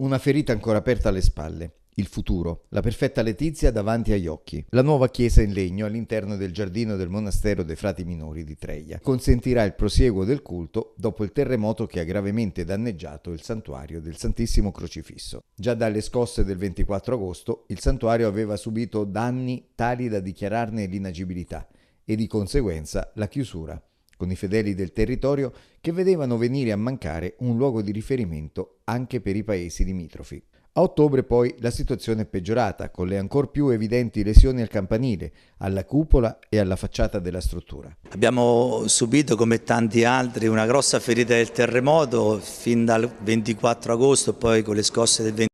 Una ferita ancora aperta alle spalle. Il futuro, la perfetta Letizia davanti agli occhi. La nuova chiesa in legno all'interno del giardino del monastero dei frati minori di Treia consentirà il prosieguo del culto dopo il terremoto che ha gravemente danneggiato il santuario del Santissimo Crocifisso. Già dalle scosse del 24 agosto il santuario aveva subito danni tali da dichiararne l'inagibilità e di conseguenza la chiusura con i fedeli del territorio che vedevano venire a mancare un luogo di riferimento anche per i paesi limitrofi. A ottobre poi la situazione è peggiorata, con le ancor più evidenti lesioni al campanile, alla cupola e alla facciata della struttura. Abbiamo subito, come tanti altri, una grossa ferita del terremoto fin dal 24 agosto, poi con le scosse del 20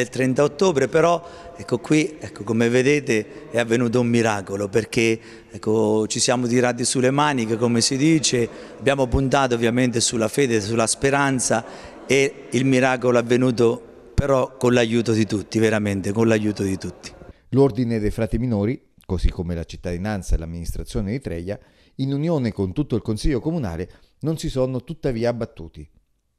il 30 ottobre però, ecco qui, ecco, come vedete è avvenuto un miracolo perché ecco, ci siamo tirati sulle maniche come si dice, abbiamo puntato ovviamente sulla fede, sulla speranza e il miracolo è avvenuto però con l'aiuto di tutti, veramente con l'aiuto di tutti. L'ordine dei frati minori, così come la cittadinanza e l'amministrazione di Treia, in unione con tutto il Consiglio Comunale non si sono tuttavia abbattuti.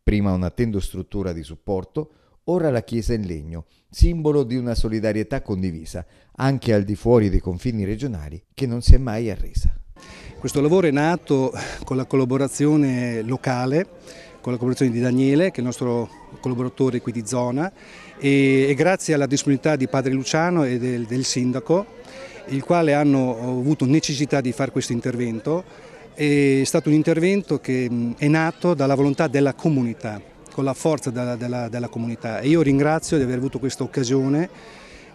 Prima un'attenta struttura di supporto, ora la chiesa in legno, simbolo di una solidarietà condivisa, anche al di fuori dei confini regionali, che non si è mai arresa. Questo lavoro è nato con la collaborazione locale, con la collaborazione di Daniele, che è il nostro collaboratore qui di zona, e, e grazie alla disponibilità di Padre Luciano e del, del Sindaco, il quale hanno avuto necessità di fare questo intervento. È stato un intervento che è nato dalla volontà della comunità con la forza della, della, della comunità. E io ringrazio di aver avuto questa occasione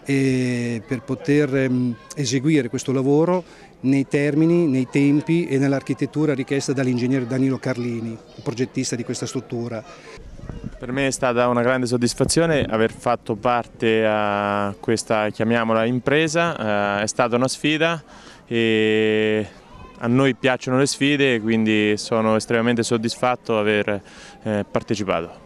per poter ehm, eseguire questo lavoro nei termini, nei tempi e nell'architettura richiesta dall'ingegnere Danilo Carlini, progettista di questa struttura. Per me è stata una grande soddisfazione aver fatto parte a questa, chiamiamola, impresa, eh, è stata una sfida e a noi piacciono le sfide, quindi sono estremamente soddisfatto di aver eh, partecipato.